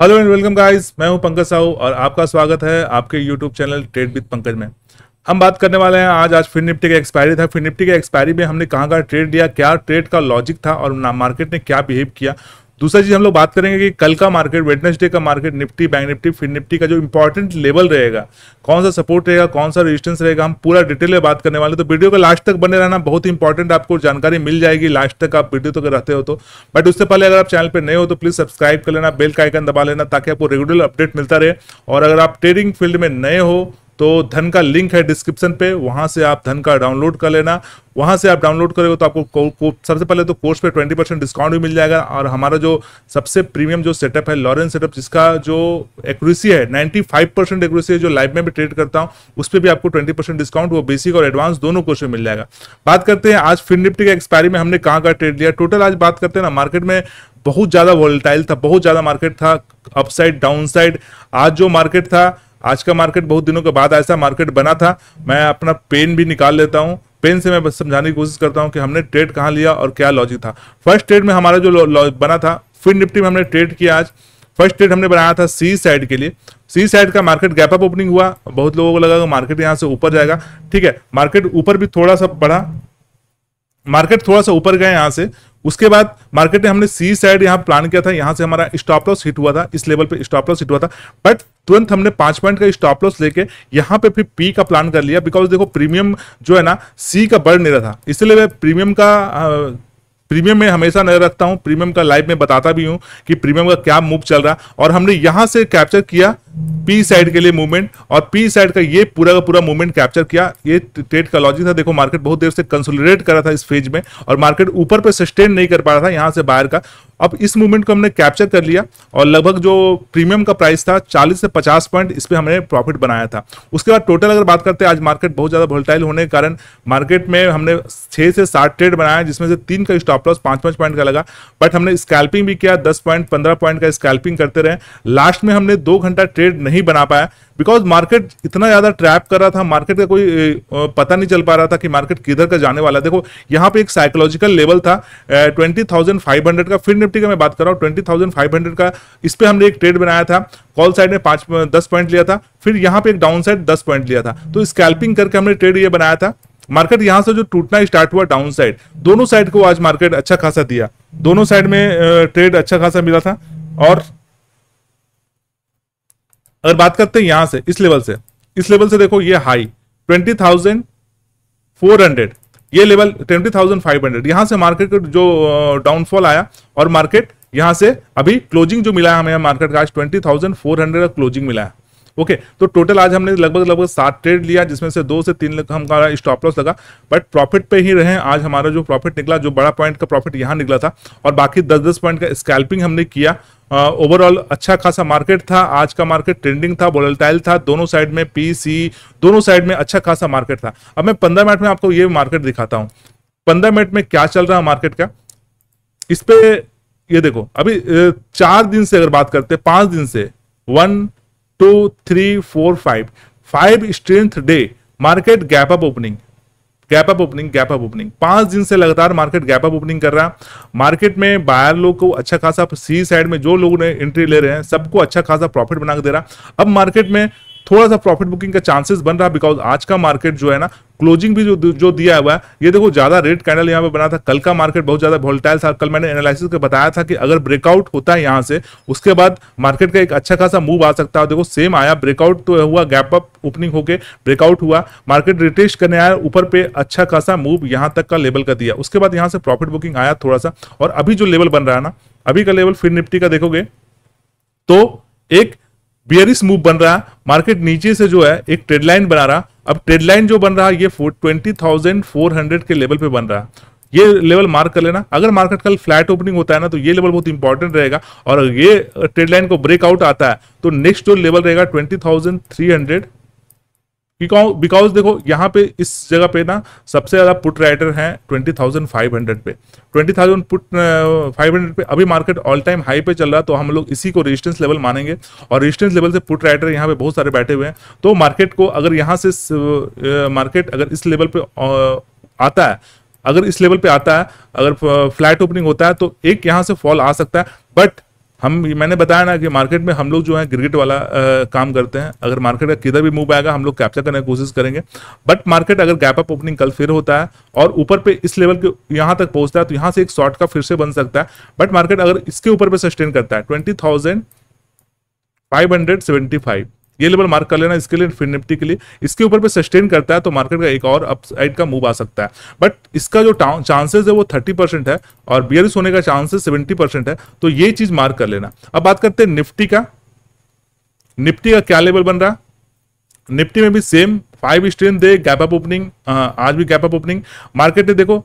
hello and welcome guys मैं हूं पंकज साहू और आपका स्वागत है आपके YouTube channel trade with Pankaj में हम बात करने वाले हैं आज आज फिर निफ्टी का एक्सपायरी था फिर निफ्टी के एक्सपायरी में हमने कहाँ कहाँ ट्रेड दिया क्या ट्रेड का लॉजिक था और मार्केट ने क्या बिहेव किया दूसरा चीज हम लोग बात करेंगे कि कल का मार्केट वेडनेसडे का मार्केट निफ्टी बैंक निफ्टी फिर निफ्टी का जो इंपॉर्टेंट लेवल रहेगा कौन सा सपोर्ट रहेगा कौन सा रेजिस्टेंस रहेगा हम पूरा डिटेल में बात करने वाले तो वीडियो का लास्ट तक बने रहना बहुत ही इंपॉर्टेंट आपको जानकारी मिल जाएगी लास्ट तक आप वीडियो तो रहते हो तो बट उससे पहले अगर आप चैनल पर नए हो तो प्लीज सब्सक्राइब कर लेना बेल का आइकन दबा लेना ताकि आपको रेगुलर अपडेट मिलता रहे और अगर आप ट्रेडिंग फील्ड में नए हो तो धन का लिंक है डिस्क्रिप्शन पे वहाँ से आप धन का डाउनलोड कर लेना वहाँ से आप डाउनलोड करोगे तो आपको को, को, सबसे पहले तो कोर्स पे 20 परसेंट डिस्काउंट भी मिल जाएगा और हमारा जो सबसे प्रीमियम जो सेटअप है लॉरेंस सेटअप जिसका जो एक्यूरेसी है 95 परसेंट एक्यूरेसी जो लाइव में भी ट्रेड करता हूँ उस पर भी आपको 20 परसेंट डिस्काउंट वो बेसिक और एडवांस दोनों कोर्स में मिल जाएगा बात करते हैं आज फिन निफ्टी के एक्सपायरी में हमने कहाँ का ट्रेड लिया टोटल आज बात करते हैं ना मार्केट में बहुत ज़्यादा वॉलेटाइल था बहुत ज़्यादा मार्केट था अपसाइड डाउनसाइड आज जो मार्केट था आज का मार्केट बहुत दिनों के बाद ऐसा मार्केट बना था मैं अपना पेन भी निकाल लेता हूँ पेन से मैं बस समझाने की कोशिश करता हूँ कि हमने ट्रेड कहाँ लिया और क्या लॉजिक था फर्स्ट ट्रेड में हमारा जो बना था फिर निफ्टी में हमने ट्रेड किया आज फर्स्ट ट्रेड हमने बनाया था सी साइड के लिए सी साइड का मार्केट गैप अप ओपनिंग हुआ बहुत लोगों को लगा मार्केट यहाँ से ऊपर जाएगा ठीक है मार्केट ऊपर भी थोड़ा सा बढ़ा मार्केट थोड़ा सा ऊपर गया यहाँ से उसके बाद मार्केट ने हमने सी साइड यहाँ प्लान किया था यहाँ से हमारा स्टॉप लॉस हिट हुआ था इस लेवल पे स्टॉप लॉस हिट हुआ था बट तुरंत हमने पांच पॉइंट का स्टॉप लॉस लेके यहाँ पे फिर पी का प्लान कर लिया बिकॉज देखो प्रीमियम जो है ना सी का बढ़ नहीं रहा था इसलिए मैं प्रीमियम का प्रीमियम में हमेशा नजर रखता हूँ प्रीमियम का लाइव में बताता भी हूँ कि प्रीमियम का क्या मूव चल रहा और हमने यहाँ से कैप्चर किया पी साइड के लिए मूवमेंट और पी साइड का ये पूरा का पूरा मूवमेंट कैप्चर किया ये ट्रेड का लॉजिक था देखो मार्केट बहुत देर से कंसोलिडेट कर रहा था इस फेज में और मार्केट ऊपर पर सस्टेन नहीं कर पा रहा था यहाँ से बाहर का अब इस मूवमेंट को हमने कैप्चर कर लिया और लगभग जो प्रीमियम का प्राइस था 40 से 50 पॉइंट इस पर हमने प्रॉफिट बनाया था उसके बाद टोटल अगर बात करते हैं आज मार्केट बहुत ज़्यादा वोल्टाइल होने के कारण मार्केट में हमने छः से सात ट्रेड बनाया जिसमें से तीन का स्टॉप लॉस पाँच पाँच पॉइंट का लगा बट हमने स्कैल्पिंग भी किया दस पॉइंट पंद्रह पॉइंट का स्कैल्पिंग करते रहे लास्ट में हमने दो घंटा ट्रेड नहीं बना पाया बिकॉज मार्केट इतना ज़्यादा ट्रैप कर रहा था मार्केट का कोई पता नहीं चल पा रहा था कि मार्केट किधर का जाने वाला देखो यहाँ पे एक साइकोलॉजिकल लेवल था ट्वेंटी थाउजेंड फाइव हंड्रेड का फिर निफ्टी का मैं बात कर रहा हूँ ट्वेंटी थाउजेंड फाइव हंड्रेड का इस पर हमने एक ट्रेड बनाया था कॉल साइड ने पांच दस पॉइंट लिया था फिर यहाँ पे एक डाउन साइड दस पॉइंट लिया था तो स्कैल्पिंग करके हमने ट्रेड ये बनाया था मार्केट यहाँ से जो टूटना स्टार्ट हुआ डाउन साइड दोनों साइड को आज मार्केट अच्छा खासा दिया दोनों साइड में ट्रेड अच्छा खासा मिला था और अगर बात करते हैं यहां से इस लेवल से इस लेवल से देखो ये high twenty thousand four hundred ये level twenty thousand five hundred यहां से मार्केट का जो डाउनफॉल आया और मार्केट यहां से अभी क्लोजिंग जो मिला है हमें मार्केट का आज ट्वेंटी थाउजेंड फोर हंड्रेड का क्लोजिंग मिला है ओके तो टोटल आज हमने लगभग लगभग सात ट्रेड लिया जिसमें से दो से तीन हमारा स्टॉप लॉस लगा बट प्रॉफिट पे ही रहे आज हमारा जो प्रॉफिट निकला जो बड़ा पॉइंट का प्रॉफिट यहाँ निकला था और बाकी दस दस पॉइंट का स्कैल्पिंग हमने किया ओवरऑल uh, अच्छा खासा मार्केट था आज का मार्केट ट्रेंडिंग था बोलटाइल था दोनों साइड में पी दोनों साइड में अच्छा खासा मार्केट था अब मैं पंद्रह मिनट में आपको ये मार्केट दिखाता हूँ पंद्रह मिनट में क्या चल रहा है मार्केट का इस पे ये देखो अभी चार दिन से अगर बात करते पांच दिन से one two three four five five strength day market gap up opening gap up opening gap up opening पांच दिन से लगातार मार्केट गैप अप ओपनिंग कर रहा है मार्केट में बायर लोग को अच्छा खासा सी साइड में जो लोग ने एंट्री ले रहे हैं सबको अच्छा खासा प्रॉफिट बना के दे रहा अब मार्केट में थोड़ा सा प्रॉफिट बुकिंग का चांसेस बन रहा बिकॉज आज का मार्केट जो है ना क्लोजिंग भी जो जो दिया हुआ है ये देखो ज्यादा रेड कैंडल यहाँ पे बना था कल का मार्केट बहुत ज्यादा वोल्टाइल था कल मैंने एनालिसिस के बताया था कि अगर ब्रेकआउट होता है यहाँ से उसके बाद मार्केट का एक अच्छा खासा मूव आ सकता है देखो सेम आया ब्रेकआउट तो हुआ गैप अप ओपनिंग होके ब्रेकआउट हुआ मार्केट रिटेस्ट करने आया ऊपर पे अच्छा खासा मूव यहाँ तक का लेवल का दिया उसके बाद यहाँ से प्रॉफिट बुकिंग आया थोड़ा सा और अभी जो लेवल बन रहा है ना अभी का लेवल फिर निफ्टी का देखोगे तो एक बियरिस मूव बन रहा है मार्केट नीचे से जो है एक ट्रेडलाइन बना रहा अब ट्रेड लाइन जो बन रहा है ये ट्वेंटी थाउजेंड फोर हंड्रेड के लेवल पे बन रहा है ये लेवल मार्क कर लेना अगर मार्केट कल फ्लैट ओपनिंग होता है ना तो ये लेवल बहुत इंपॉर्टेंट रहेगा और ये ट्रेड लाइन को ब्रेकआउट आता है तो नेक्स्ट जो लेवल रहेगा twenty thousand three hundred because देखो यहाँ पे इस जगह पे ना सबसे ज़्यादा पुट राइडर हैं ट्वेंटी थाउजेंड फाइव हंड्रेड पे twenty thousand put five hundred पे अभी मार्केट ऑल टाइम हाई पे चल रहा है तो हम लोग इसी को रेजिस्टेंस लेवल मानेंगे और रेजिस्टेंस लेवल से पुट राइडर यहाँ पे बहुत सारे बैठे हुए हैं तो मार्केट को अगर यहाँ से मार्केट अगर इस लेवल पे आता है अगर इस लेवल पे आता है अगर फ्लैट ओपनिंग होता है तो एक यहाँ से फॉल आ सकता है बट हम मैंने बताया ना कि मार्केट में हम लोग जो है क्रिकेट वाला आ, काम करते हैं अगर मार्केट का किधर भी मूव आएगा हम लोग कैप्चर करने की कोशिश करेंगे बट मार्केट अगर गैप अप ओपनिंग कल फिर होता है और ऊपर पे इस लेवल के यहाँ तक पहुंचता है तो यहाँ से एक शॉर्ट का फिर से बन सकता है बट मार्केट अगर इसके ऊपर पे सस्टेन करता है twenty thousand five hundred seventy five ये लेवल मार्क कर लेना इसके लिए फिर निफ्टी के लिए इसके ऊपर भी सस्टेन करता है तो मार्केट का एक और अपसाइड का मूव आ सकता है बट इसका जो चांसेस है वो थर्टी परसेंट है और बियरिस होने का चांसेस सेवेंटी परसेंट है तो ये चीज मार्क कर लेना अब बात करते हैं निफ्टी का निफ्टी का क्या लेवल बन रहा निफ्टी में भी same five strength day gap up opening आज भी गैप अप ओपनिंग मार्केट ने देखो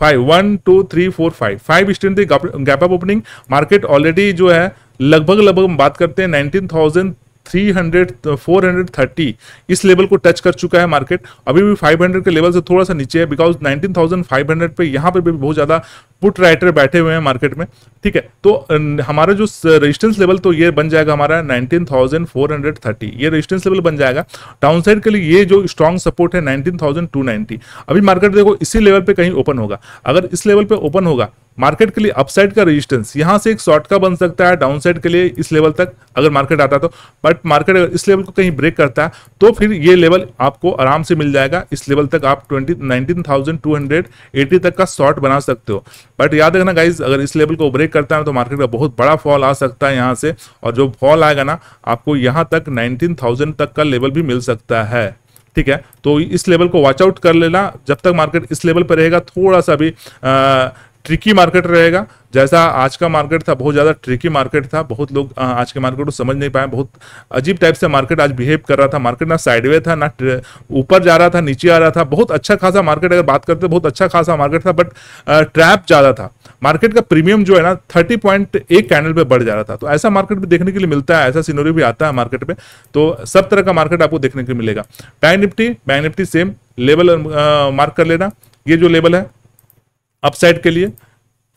five one two three four five five strength day gap up opening market already जो है लगभग लगभग हम बात करते हैं nineteen thousand three hundred four hundred thirty इस लेवल को टच कर चुका है मार्केट अभी भी फाइव हंड्रेड के लेवल से थोड़ा सा नीचे है because nineteen thousand five hundred पर यहाँ पर भी बहुत ज़्यादा पुट राइटर बैठे हुए हैं मार्केट में ठीक है तो हमारा जो रेजिस्टेंस लेवल तो ये बन जाएगा हमारा 19,430 ये रेजिस्टेंस लेवल बन जाएगा डाउन साइड के लिए ये जो स्ट्रॉन्ग सपोर्ट है 19,290 अभी मार्केट देखो इसी लेवल पे कहीं ओपन होगा अगर इस लेवल पे ओपन होगा मार्केट के लिए अपसाइड का रेजिस्टेंस यहाँ से एक शॉर्ट का बन सकता है डाउन साइड के लिए इस लेवल तक अगर मार्केट आता तो बट मार्केट अगर इस लेवल को कहीं ब्रेक करता है तो फिर ये लेवल आपको आराम से मिल जाएगा इस लेवल तक आप ट्वेंटी नाइनटीन तक का शॉर्ट बना सकते हो बट याद रखना गाइज अगर इस लेवल को ब्रेक करता है तो मार्केट का बहुत बड़ा फॉल आ सकता है यहाँ से और जो फॉल आएगा ना आपको यहाँ तक 19,000 तक का लेवल भी मिल सकता है ठीक है तो इस लेवल को वॉचआउट कर लेना जब तक मार्केट इस लेवल पर रहेगा थोड़ा सा भी ट्रिकी मार्केट रहेगा जैसा आज का मार्केट था बहुत ज़्यादा ट्रिकी मार्केट था बहुत लोग आज के मार्केट को समझ नहीं पाए बहुत अजीब टाइप से मार्केट आज बिहेव कर रहा था मार्केट ना साइडवे था ना ऊपर जा रहा था नीचे आ रहा था बहुत अच्छा खासा मार्केट अगर बात करते बहुत अच्छा खासा मार्केट था बट ट्रैप ज़्यादा था मार्केट का प्रीमियम जो है ना थर्टी पॉइंट एक कैंडल पर बढ़ जा रहा था तो ऐसा मार्केट भी देखने के लिए मिलता है ऐसा सीनरी भी आता है मार्केट में तो सब तरह का मार्केट आपको देखने लिए मिलेगा bank Nifty bank Nifty same level mark कर लेना ये जो लेवल है अपसाइड के लिए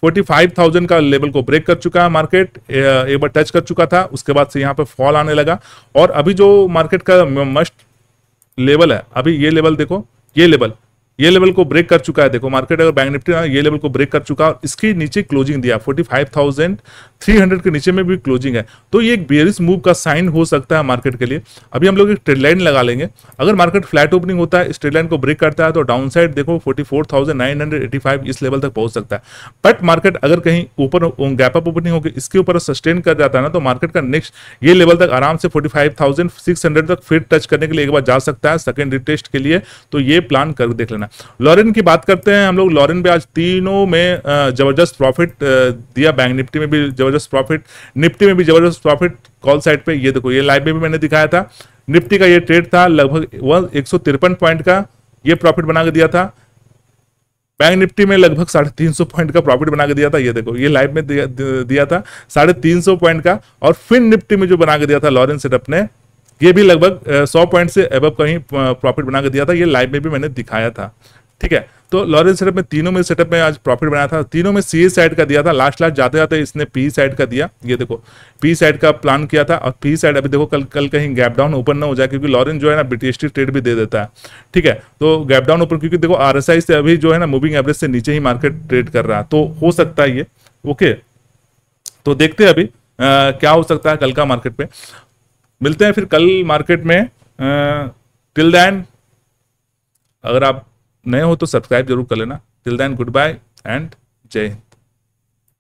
45,000 का लेवल को ब्रेक कर चुका है मार्केट एक बार टच कर चुका था उसके बाद से यहाँ पे फॉल आने लगा और अभी जो मार्केट का मस्ट लेवल है अभी ये लेवल देखो ये लेवल ये लेवल को ब्रेक कर चुका है देखो मार्केट अगर बैंक निफ्टी ये लेवल को ब्रेक कर चुका है इसके नीचे क्लोजिंग दिया 45,300 के नीचे में भी क्लोजिंग है तो ये एक बेरिस मूव का साइन हो सकता है मार्केट के लिए अभी हम लोग एक ट्रेड लाइन लगा लेंगे अगर मार्केट फ्लैट ओपनिंग होता है इस ट्रेड लाइन को ब्रेक करता है तो डाउन साइड देखो फोर्टी इस लेवल तक पहुंच सकता है बट मार्केट अगर कहीं ऊपर गैप अप ओपनिंग होगी इसके ऊपर सस्टेन कर जाता है ना तो मार्केट का नेक्स्ट ये लेवल तक आराम से फोर्टी तक फिर टच करने के लिए एक बार जा सकता है सेकेंड रिटेस्ट के लिए तो ये प्लान कर देख लेना करना लॉरेन की बात करते हैं हम लोग लॉरेन पे आज तीनों में जबरदस्त प्रॉफिट दिया बैंक निफ्टी में भी जबरदस्त प्रॉफिट निफ्टी में भी जबरदस्त प्रॉफिट कॉल साइड पे ये देखो ये लाइव में भी मैंने दिखाया था निफ्टी का ये ट्रेड था लगभग वह एक पॉइंट का ये प्रॉफिट बना के दिया था बैंक निफ्टी में लगभग साढ़े तीन सौ पॉइंट का प्रॉफिट बना के दिया था ये देखो ये लाइव में दिया, दिया था साढ़े तीन सौ पॉइंट का और फिन निफ्टी में जो बना के दिया था लॉरेंस सेटअप ने ये भी लगभग सौ पॉइंट से अब कहीं प्रॉफिट बना के दिया था ये लाइव में भी मैंने दिखाया था ठीक है तो लॉरेंस सेटअप में तीनों में सेटअप में आज प्रॉफिट बनाया था तीनों में सी साइड का दिया था लास्ट लास्ट जाते जाते इसने पी साइड का दिया ये देखो पी साइड का प्लान किया था और पी साइड अभी देखो कल कल कहीं गैप डाउन ओपन ना हो जाए क्योंकि लॉरेंस जो है ना बीटीएसटी ट्रेड भी दे देता है ठीक है तो गैप डाउन ओपन क्योंकि देखो आर से अभी जो है ना मूविंग एवरेज से नीचे ही मार्केट ट्रेड कर रहा तो हो सकता है ये ओके तो देखते हैं अभी क्या हो सकता है कल का मार्केट पे मिलते हैं फिर कल मार्केट में टिल दैन अगर आप नए हो तो सब्सक्राइब जरूर कर लेना till then goodbye and जय हिंद